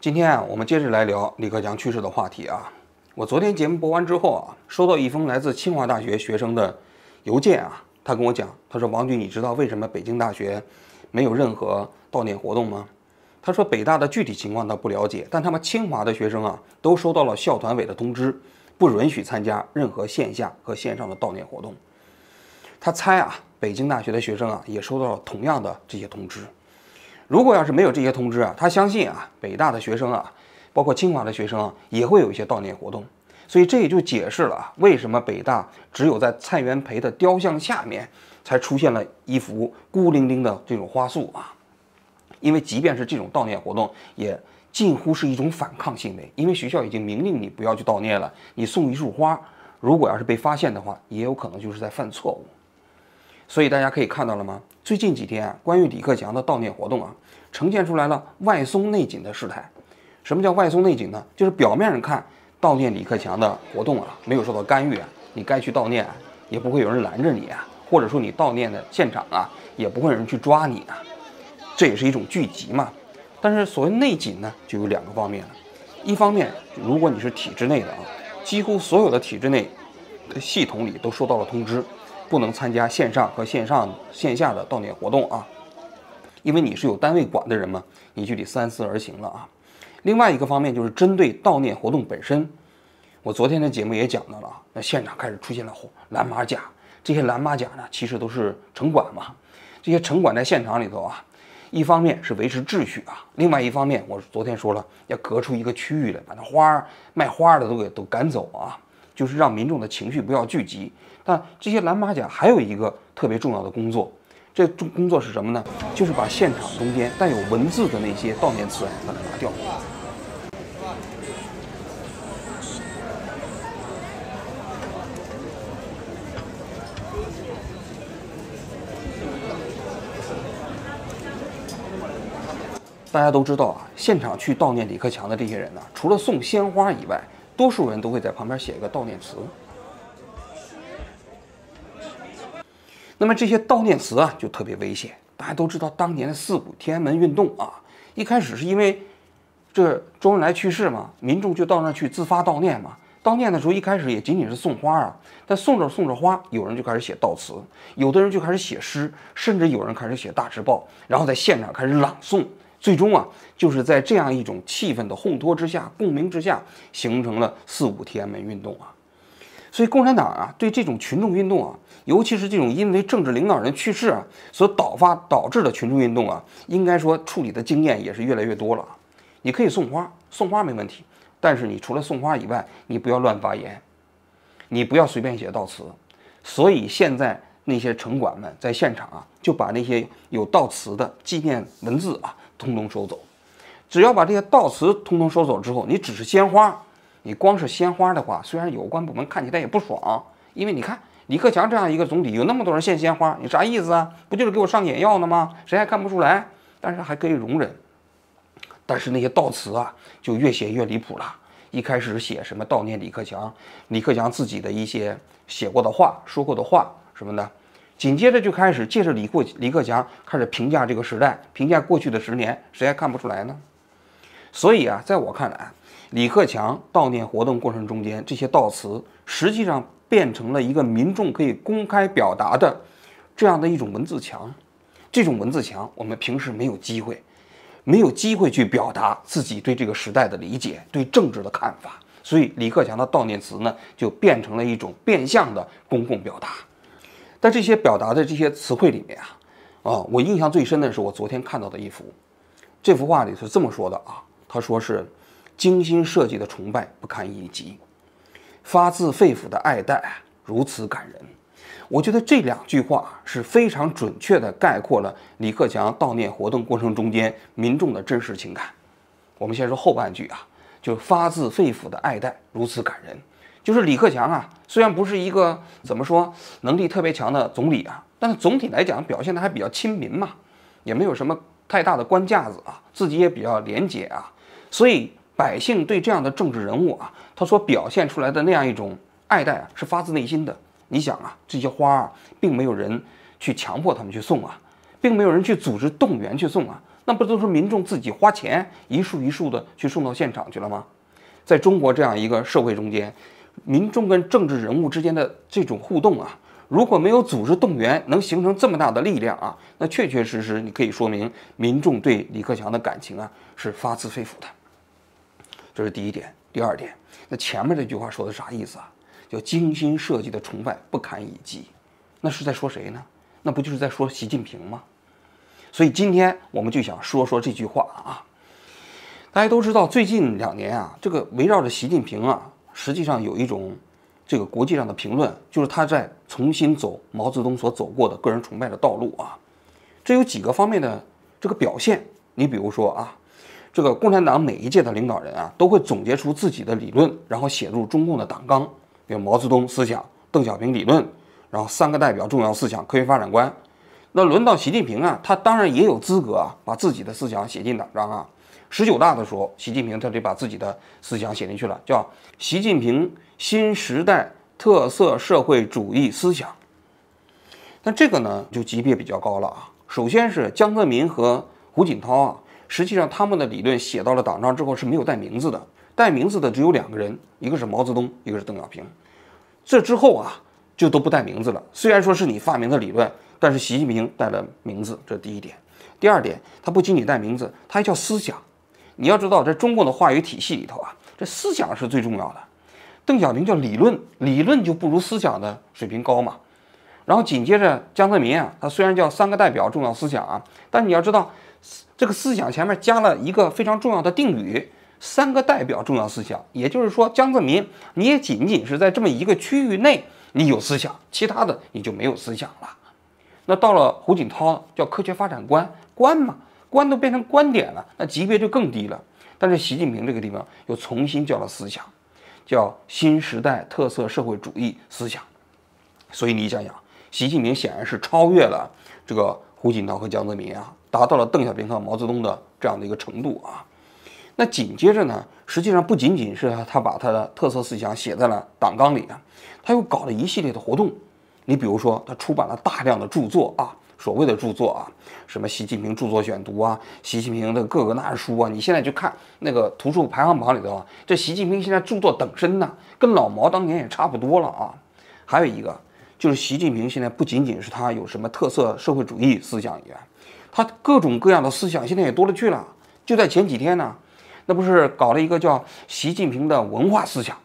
今天啊，我们接着来聊李克强去世的话题啊。我昨天节目播完之后啊，收到一封来自清华大学学生的邮件啊，他跟我讲，他说王军，你知道为什么北京大学没有任何悼念活动吗？他说北大的具体情况他不了解，但他们清华的学生啊，都收到了校团委的通知，不允许参加任何线下和线上的悼念活动。他猜啊，北京大学的学生啊，也收到了同样的这些通知。如果要是没有这些通知啊，他相信啊，北大的学生啊，包括清华的学生啊，也会有一些悼念活动。所以这也就解释了啊，为什么北大只有在蔡元培的雕像下面才出现了一幅孤零零的这种花束啊。因为即便是这种悼念活动，也近乎是一种反抗行为。因为学校已经明令你不要去悼念了，你送一束花，如果要是被发现的话，也有可能就是在犯错误。所以大家可以看到了吗？最近几天啊，关于李克强的悼念活动啊，呈现出来了外松内紧的事态。什么叫外松内紧呢？就是表面上看悼念李克强的活动啊，没有受到干预，啊，你该去悼念，也不会有人拦着你啊；或者说你悼念的现场啊，也不会有人去抓你啊。这也是一种聚集嘛。但是所谓内紧呢，就有两个方面了。一方面，如果你是体制内的啊，几乎所有的体制内的系统里都收到了通知。不能参加线上和线上线下的悼念活动啊，因为你是有单位管的人嘛，你就得三思而行了啊。另外一个方面就是针对悼念活动本身，我昨天的节目也讲到了啊。那现场开始出现了蓝马甲，这些蓝马甲呢其实都是城管嘛。这些城管在现场里头啊，一方面是维持秩序啊，另外一方面我昨天说了要隔出一个区域来，把那花卖花的都给都赶走啊，就是让民众的情绪不要聚集。那这些蓝马甲还有一个特别重要的工作，这工作是什么呢？就是把现场中间带有文字的那些悼念词它拿掉。大家都知道啊，现场去悼念李克强的这些人呢，除了送鲜花以外，多数人都会在旁边写一个悼念词。那么这些悼念词啊就特别危险。大家都知道当年的四五天安门运动啊，一开始是因为这周恩来去世嘛，民众就到那去自发悼念嘛。悼念的时候一开始也仅仅是送花啊，但送着送着花，有人就开始写悼词，有的人就开始写诗，甚至有人开始写大字报，然后在现场开始朗诵。最终啊，就是在这样一种气氛的烘托之下、共鸣之下，形成了四五天安门运动啊。所以共产党啊，对这种群众运动啊，尤其是这种因为政治领导人去世啊所导发导致的群众运动啊，应该说处理的经验也是越来越多了。你可以送花，送花没问题，但是你除了送花以外，你不要乱发言，你不要随便写悼词。所以现在那些城管们在现场啊，就把那些有悼词的纪念文字啊，通通收走。只要把这些悼词通通收走之后，你只是鲜花。你光是鲜花的话，虽然有关部门看起来也不爽，因为你看李克强这样一个总理，有那么多人献鲜花，你啥意思啊？不就是给我上眼药呢吗？谁还看不出来？但是还可以容忍。但是那些悼词啊，就越写越离谱了。一开始写什么悼念李克强，李克强自己的一些写过的话、说过的话什么的，紧接着就开始借着李过李克强开始评价这个时代，评价过去的十年，谁还看不出来呢？所以啊，在我看来，李克强悼念活动过程中间，这些悼词实际上变成了一个民众可以公开表达的，这样的一种文字墙。这种文字墙，我们平时没有机会，没有机会去表达自己对这个时代的理解、对政治的看法。所以，李克强的悼念词呢，就变成了一种变相的公共表达。但这些表达的这些词汇里面啊，啊，我印象最深的是我昨天看到的一幅，这幅画里是这么说的啊。他说是精心设计的崇拜不堪一击，发自肺腑的爱戴如此感人。我觉得这两句话是非常准确的概括了李克强悼念活动过程中间民众的真实情感。我们先说后半句啊，就是发自肺腑的爱戴如此感人。就是李克强啊，虽然不是一个怎么说能力特别强的总理啊，但是总体来讲表现的还比较亲民嘛，也没有什么太大的官架子啊，自己也比较廉洁啊。所以百姓对这样的政治人物啊，他所表现出来的那样一种爱戴啊，是发自内心的。你想啊，这些花啊，并没有人去强迫他们去送啊，并没有人去组织动员去送啊，那不都是民众自己花钱一束一束的去送到现场去了吗？在中国这样一个社会中间，民众跟政治人物之间的这种互动啊，如果没有组织动员，能形成这么大的力量啊，那确确实实你可以说明民众对李克强的感情啊，是发自肺腑的。这是第一点，第二点。那前面这句话说的啥意思啊？叫精心设计的崇拜不堪一击，那是在说谁呢？那不就是在说习近平吗？所以今天我们就想说说这句话啊。大家都知道，最近两年啊，这个围绕着习近平啊，实际上有一种这个国际上的评论，就是他在重新走毛泽东所走过的个人崇拜的道路啊。这有几个方面的这个表现，你比如说啊。这个共产党每一届的领导人啊，都会总结出自己的理论，然后写入中共的党纲，比如毛泽东思想、邓小平理论，然后“三个代表”重要思想、科学发展观。那轮到习近平啊，他当然也有资格啊，把自己的思想写进党章啊。十九大的时候，习近平他就把自己的思想写进去了，叫“习近平新时代特色社会主义思想”。那这个呢，就级别比较高了啊。首先是江泽民和胡锦涛啊。实际上，他们的理论写到了党章之后是没有带名字的，带名字的只有两个人，一个是毛泽东，一个是邓小平。这之后啊，就都不带名字了。虽然说是你发明的理论，但是习近平带了名字，这第一点。第二点，他不仅仅带名字，他还叫思想。你要知道，在中共的话语体系里头啊，这思想是最重要的。邓小平叫理论，理论就不如思想的水平高嘛。然后紧接着江泽民啊，他虽然叫“三个代表”重要思想啊，但你要知道。这个思想前面加了一个非常重要的定语，三个代表重要思想，也就是说，江泽民你也仅仅是在这么一个区域内你有思想，其他的你就没有思想了。那到了胡锦涛叫科学发展观，观嘛，观都变成观点了，那级别就更低了。但是习近平这个地方又重新叫了思想，叫新时代特色社会主义思想。所以你想想，习近平显然是超越了这个胡锦涛和江泽民啊。达到了邓小平和毛泽东的这样的一个程度啊，那紧接着呢，实际上不仅仅是他把他的特色思想写在了党纲里，啊，他又搞了一系列的活动，你比如说他出版了大量的著作啊，所谓的著作啊，什么《习近平著作选读》啊，《习近平的各个那书》啊，你现在去看那个图书排行榜里头，啊，这习近平现在著作等身呢，跟老毛当年也差不多了啊。还有一个就是习近平现在不仅仅是他有什么特色社会主义思想语言。他各种各样的思想现在也多了去了，就在前几天呢，那不是搞了一个叫习近平的文化思想，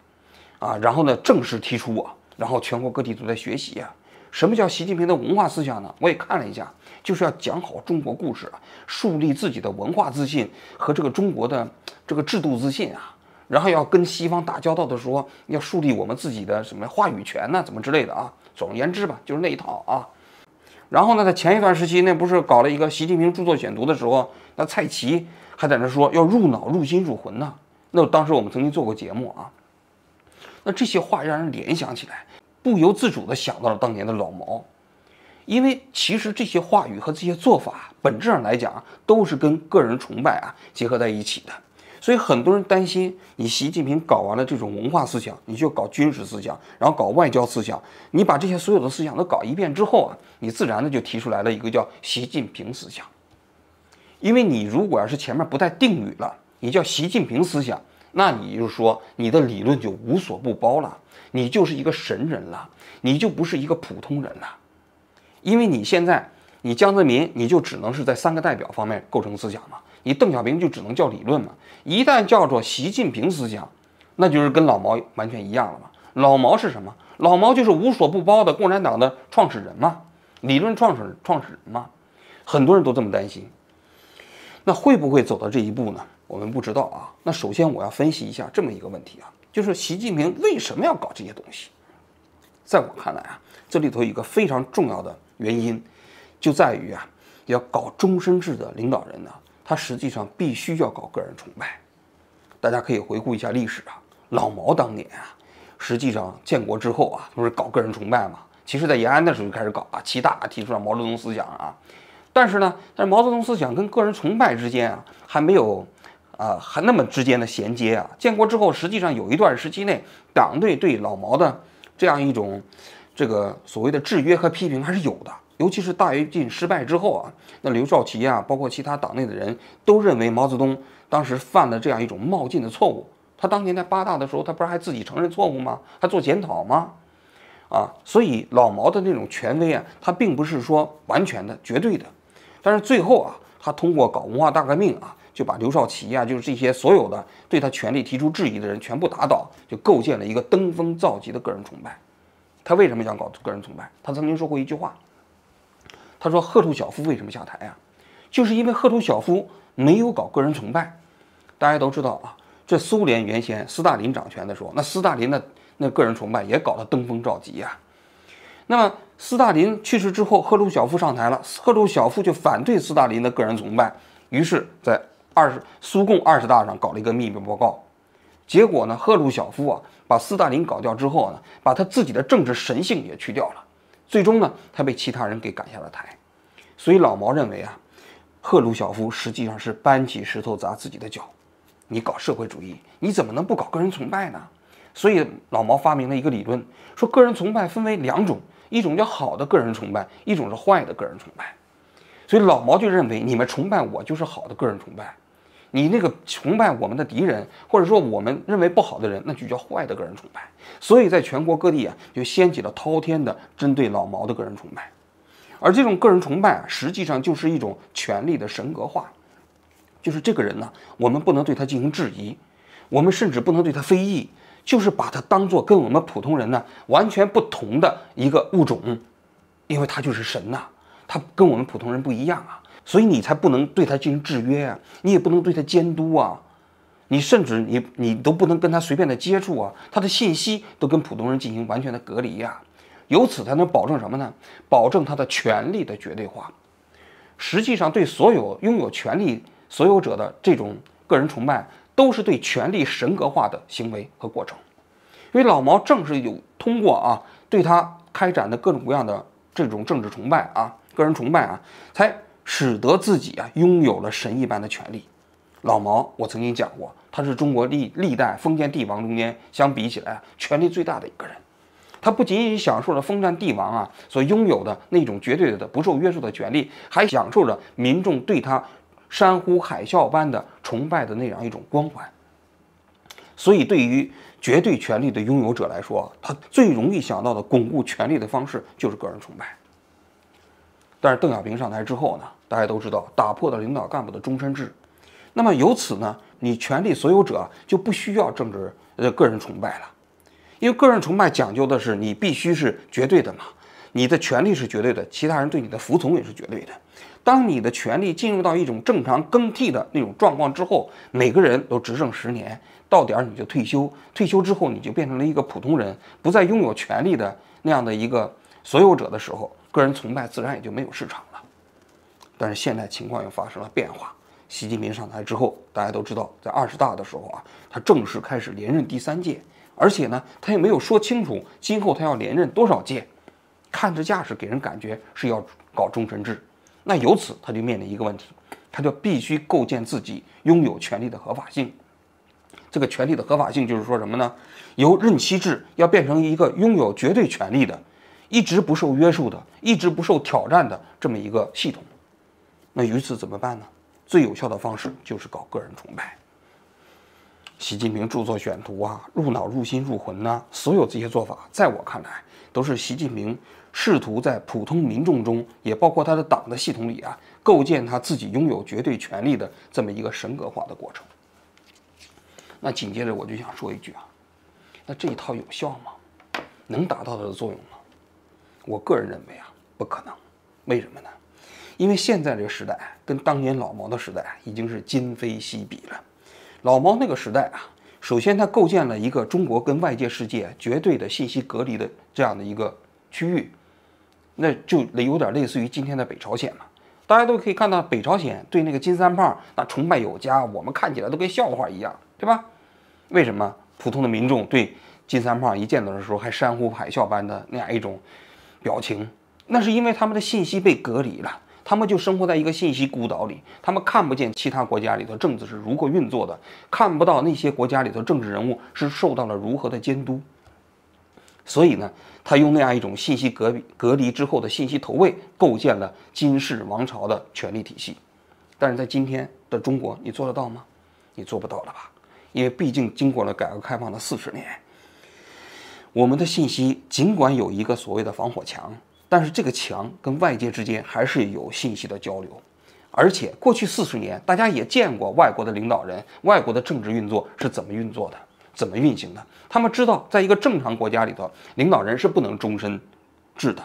啊，然后呢正式提出啊，然后全国各地都在学习啊。什么叫习近平的文化思想呢？我也看了一下，就是要讲好中国故事啊，树立自己的文化自信和这个中国的这个制度自信啊，然后要跟西方打交道的时候要树立我们自己的什么话语权呢，怎么之类的啊。总而言之吧，就是那一套啊。然后呢，在前一段时期，那不是搞了一个习近平著作选读的时候，那蔡奇还在那说要入脑、入心、入魂呢。那当时我们曾经做过节目啊，那这些话让人联想起来，不由自主的想到了当年的老毛，因为其实这些话语和这些做法，本质上来讲，都是跟个人崇拜啊结合在一起的。所以很多人担心，你习近平搞完了这种文化思想，你就搞军事思想，然后搞外交思想，你把这些所有的思想都搞一遍之后啊，你自然的就提出来了一个叫习近平思想。因为你如果要是前面不带定语了，你叫习近平思想，那你就说你的理论就无所不包了，你就是一个神人了，你就不是一个普通人了。因为你现在你江泽民，你就只能是在三个代表方面构成思想嘛。你邓小平就只能叫理论嘛，一旦叫做习近平思想，那就是跟老毛完全一样了嘛。老毛是什么？老毛就是无所不包的共产党的创始人嘛，理论创始创始人嘛。很多人都这么担心，那会不会走到这一步呢？我们不知道啊。那首先我要分析一下这么一个问题啊，就是习近平为什么要搞这些东西？在我看来啊，这里头一个非常重要的原因，就在于啊，要搞终身制的领导人呢。他实际上必须要搞个人崇拜，大家可以回顾一下历史啊，老毛当年啊，实际上建国之后啊，不是搞个人崇拜嘛？其实，在延安的时候就开始搞啊，七大提出了毛泽东思想啊，但是呢，但是毛泽东思想跟个人崇拜之间啊，还没有，呃，还那么之间的衔接啊。建国之后，实际上有一段时期内，党对对老毛的这样一种，这个所谓的制约和批评还是有的。尤其是大跃进失败之后啊，那刘少奇啊，包括其他党内的人，都认为毛泽东当时犯了这样一种冒进的错误。他当年在八大的时候，他不是还自己承认错误吗？他做检讨吗？啊，所以老毛的那种权威啊，他并不是说完全的、绝对的。但是最后啊，他通过搞文化大革命啊，就把刘少奇啊，就是这些所有的对他权力提出质疑的人全部打倒，就构建了一个登峰造极的个人崇拜。他为什么想搞个人崇拜？他曾经说过一句话。他说赫鲁晓夫为什么下台啊？就是因为赫鲁晓夫没有搞个人崇拜。大家都知道啊，这苏联原先斯大林掌权的时候，那斯大林的那个人崇拜也搞得登峰造极呀。那么斯大林去世之后，赫鲁晓夫上台了，赫鲁晓夫就反对斯大林的个人崇拜，于是，在二十苏共二十大上搞了一个秘密报告。结果呢，赫鲁晓夫啊，把斯大林搞掉之后呢，把他自己的政治神性也去掉了。最终呢，他被其他人给赶下了台，所以老毛认为啊，赫鲁晓夫实际上是搬起石头砸自己的脚。你搞社会主义，你怎么能不搞个人崇拜呢？所以老毛发明了一个理论，说个人崇拜分为两种，一种叫好的个人崇拜，一种是坏的个人崇拜。所以老毛就认为，你们崇拜我就是好的个人崇拜。你那个崇拜我们的敌人，或者说我们认为不好的人，那就叫坏的个人崇拜。所以，在全国各地啊，就掀起了滔天的针对老毛的个人崇拜。而这种个人崇拜啊，实际上就是一种权力的神格化，就是这个人呢，我们不能对他进行质疑，我们甚至不能对他非议，就是把他当做跟我们普通人呢完全不同的一个物种，因为他就是神呐，他跟我们普通人不一样啊。所以你才不能对他进行制约啊，你也不能对他监督啊，你甚至你你都不能跟他随便的接触啊，他的信息都跟普通人进行完全的隔离呀，由此才能保证什么呢？保证他的权利的绝对化。实际上，对所有拥有权利所有者的这种个人崇拜，都是对权力神格化的行为和过程。因为老毛正是有通过啊，对他开展的各种各样的这种政治崇拜啊，个人崇拜啊，才。使得自己啊拥有了神一般的权利。老毛，我曾经讲过，他是中国历历代封建帝王中间相比起来权力最大的一个人。他不仅仅享受了封建帝王啊所拥有的那种绝对的不受约束的权利，还享受着民众对他山呼海啸般的崇拜的那样一种光环。所以，对于绝对权力的拥有者来说，他最容易想到的巩固权力的方式就是个人崇拜。但是邓小平上台之后呢，大家都知道打破了领导干部的终身制，那么由此呢，你权力所有者就不需要政治呃个人崇拜了，因为个人崇拜讲究的是你必须是绝对的嘛，你的权力是绝对的，其他人对你的服从也是绝对的。当你的权力进入到一种正常更替的那种状况之后，每个人都执政十年，到点儿你就退休，退休之后你就变成了一个普通人，不再拥有权力的那样的一个所有者的时候。个人崇拜自然也就没有市场了，但是现在情况又发生了变化。习近平上台之后，大家都知道，在二十大的时候啊，他正式开始连任第三届，而且呢，他也没有说清楚今后他要连任多少届。看这架势，给人感觉是要搞终身制。那由此他就面临一个问题，他就必须构建自己拥有权利的合法性。这个权利的合法性就是说什么呢？由任期制要变成一个拥有绝对权利的。一直不受约束的，一直不受挑战的这么一个系统，那于此怎么办呢？最有效的方式就是搞个人崇拜。习近平著作选读啊，入脑入心入魂呐，所有这些做法，在我看来，都是习近平试图在普通民众中，也包括他的党的系统里啊，构建他自己拥有绝对权力的这么一个神格化的过程。那紧接着我就想说一句啊，那这一套有效吗？能达到它的作用？我个人认为啊，不可能，为什么呢？因为现在这个时代跟当年老毛的时代已经是今非昔比了。老毛那个时代啊，首先他构建了一个中国跟外界世界绝对的信息隔离的这样的一个区域，那就有点类似于今天的北朝鲜了。大家都可以看到，北朝鲜对那个金三胖那崇拜有加，我们看起来都跟笑话一样，对吧？为什么普通的民众对金三胖一见到的时候还山呼海啸般的那样一种？表情，那是因为他们的信息被隔离了，他们就生活在一个信息孤岛里，他们看不见其他国家里头政治是如何运作的，看不到那些国家里头政治人物是受到了如何的监督。所以呢，他用那样一种信息隔隔离之后的信息投喂，构建了金氏王朝的权力体系。但是在今天的中国，你做得到吗？你做不到了吧？因为毕竟经过了改革开放的四十年。我们的信息尽管有一个所谓的防火墙，但是这个墙跟外界之间还是有信息的交流。而且过去四十年，大家也见过外国的领导人、外国的政治运作是怎么运作的、怎么运行的。他们知道，在一个正常国家里头，领导人是不能终身制的；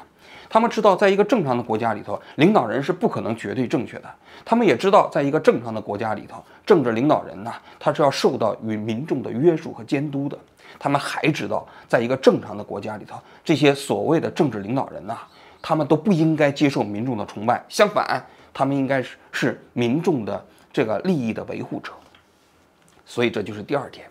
他们知道，在一个正常的国家里头，领导人是不可能绝对正确的；他们也知道，在一个正常的国家里头，政治领导人呢，他是要受到与民众的约束和监督的。他们还知道，在一个正常的国家里头，这些所谓的政治领导人呐，他们都不应该接受民众的崇拜。相反，他们应该是是民众的这个利益的维护者。所以，这就是第二点。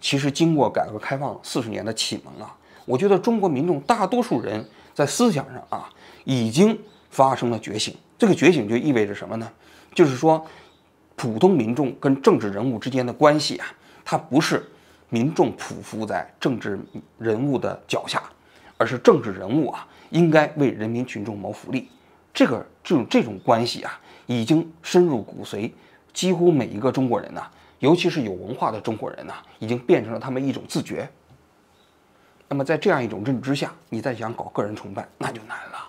其实，经过改革开放四十年的启蒙啊，我觉得中国民众大多数人在思想上啊，已经发生了觉醒。这个觉醒就意味着什么呢？就是说，普通民众跟政治人物之间的关系啊，它不是。民众匍匐在政治人物的脚下，而是政治人物啊，应该为人民群众谋福利。这个这种这种关系啊，已经深入骨髓，几乎每一个中国人呢，尤其是有文化的中国人呢，已经变成了他们一种自觉。那么在这样一种认知下，你再想搞个人崇拜，那就难了，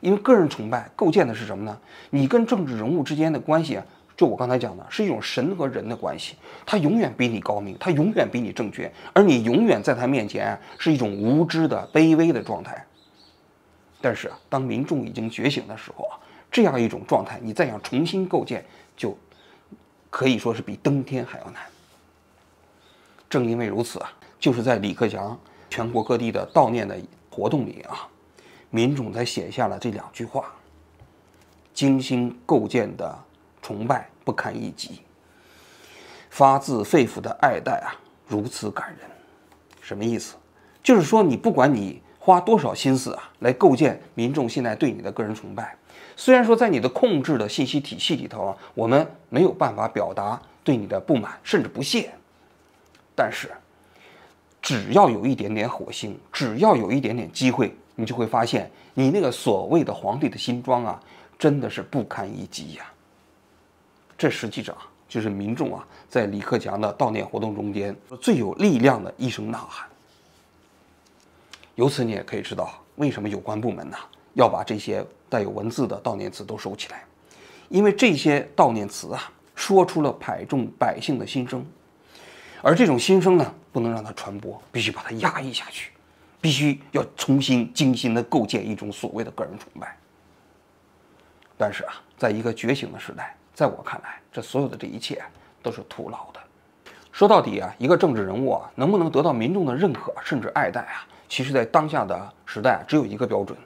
因为个人崇拜构建的是什么呢？你跟政治人物之间的关系。就我刚才讲的，是一种神和人的关系，他永远比你高明，他永远比你正确，而你永远在他面前是一种无知的卑微的状态。但是当民众已经觉醒的时候啊，这样一种状态，你再想重新构建，就可以说是比登天还要难。正因为如此啊，就是在李克强全国各地的悼念的活动里啊，民众才写下了这两句话：精心构建的崇拜。不堪一击，发自肺腑的爱戴啊，如此感人，什么意思？就是说，你不管你花多少心思啊，来构建民众现在对你的个人崇拜，虽然说在你的控制的信息体系里头啊，我们没有办法表达对你的不满甚至不屑，但是，只要有一点点火星，只要有一点点机会，你就会发现，你那个所谓的皇帝的新装啊，真的是不堪一击呀。这实际上就是民众啊，在李克强的悼念活动中间最有力量的一声呐喊。由此你也可以知道，为什么有关部门呐要把这些带有文字的悼念词都收起来，因为这些悼念词啊说出了百众百姓的心声，而这种心声呢不能让它传播，必须把它压抑下去，必须要重新精心地构建一种所谓的个人崇拜。但是啊，在一个觉醒的时代。在我看来，这所有的这一切都是徒劳的。说到底啊，一个政治人物啊，能不能得到民众的认可甚至爱戴啊？其实，在当下的时代，只有一个标准，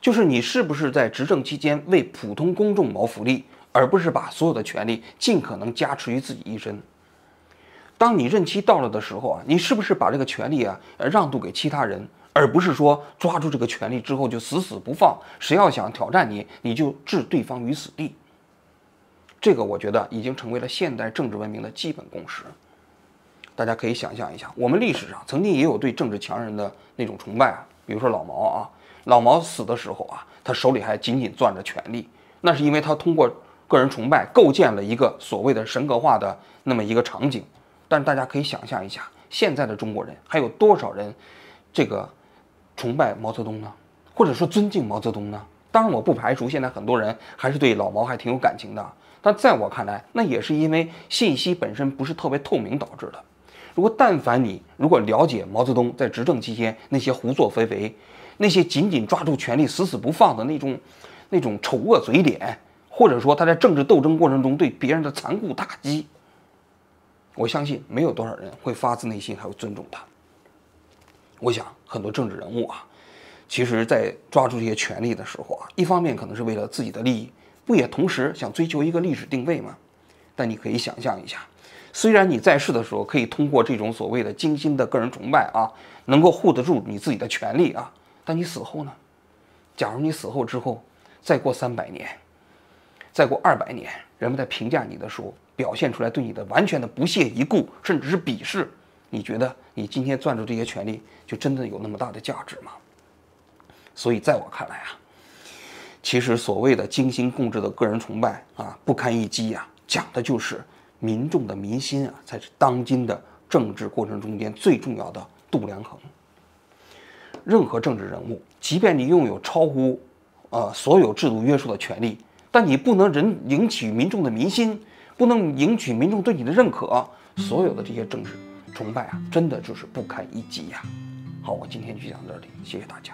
就是你是不是在执政期间为普通公众谋福利，而不是把所有的权利尽可能加持于自己一身。当你任期到了的时候啊，你是不是把这个权利啊，让渡给其他人，而不是说抓住这个权利之后就死死不放？谁要想挑战你，你就置对方于死地。这个我觉得已经成为了现代政治文明的基本共识。大家可以想象一下，我们历史上曾经也有对政治强人的那种崇拜啊，比如说老毛啊。老毛死的时候啊，他手里还紧紧攥着权力，那是因为他通过个人崇拜构建了一个所谓的神格化的那么一个场景。但是大家可以想象一下，现在的中国人还有多少人这个崇拜毛泽东呢？或者说尊敬毛泽东呢？当然，我不排除现在很多人还是对老毛还挺有感情的。那在我看来，那也是因为信息本身不是特别透明导致的。如果但凡你如果了解毛泽东在执政期间那些胡作非为，那些紧紧抓住权力死死不放的那种、那种丑恶嘴脸，或者说他在政治斗争过程中对别人的残酷打击，我相信没有多少人会发自内心还会尊重他。我想很多政治人物啊，其实在抓住这些权力的时候啊，一方面可能是为了自己的利益。不也同时想追求一个历史定位吗？但你可以想象一下，虽然你在世的时候可以通过这种所谓的精心的个人崇拜啊，能够护得住你自己的权利啊，但你死后呢？假如你死后之后，再过三百年，再过二百年，人们在评价你的时候，表现出来对你的完全的不屑一顾，甚至是鄙视，你觉得你今天攥住这些权利，就真的有那么大的价值吗？所以在我看来啊。其实所谓的精心控制的个人崇拜啊，不堪一击呀！讲的就是民众的民心啊，才是当今的政治过程中间最重要的度量衡。任何政治人物，即便你拥有超乎呃所有制度约束的权利，但你不能人赢取民众的民心，不能赢取民众对你的认可，所有的这些政治崇拜啊，真的就是不堪一击呀！好，我今天就讲到这里，谢谢大家。